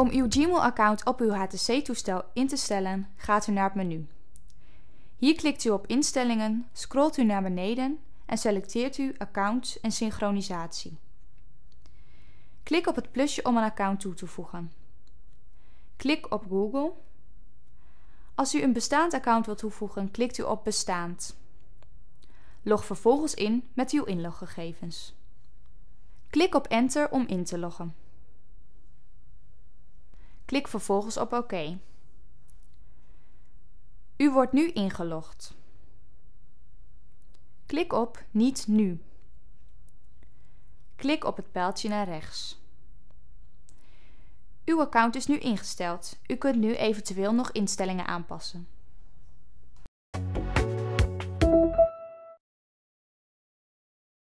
Om uw Gmail-account op uw HTC-toestel in te stellen, gaat u naar het menu. Hier klikt u op Instellingen, scrolt u naar beneden en selecteert u Accounts en Synchronisatie. Klik op het plusje om een account toe te voegen. Klik op Google. Als u een bestaand account wilt toevoegen, klikt u op Bestaand. Log vervolgens in met uw inloggegevens. Klik op Enter om in te loggen. Klik vervolgens op OK. U wordt nu ingelogd. Klik op Niet nu. Klik op het pijltje naar rechts. Uw account is nu ingesteld. U kunt nu eventueel nog instellingen aanpassen.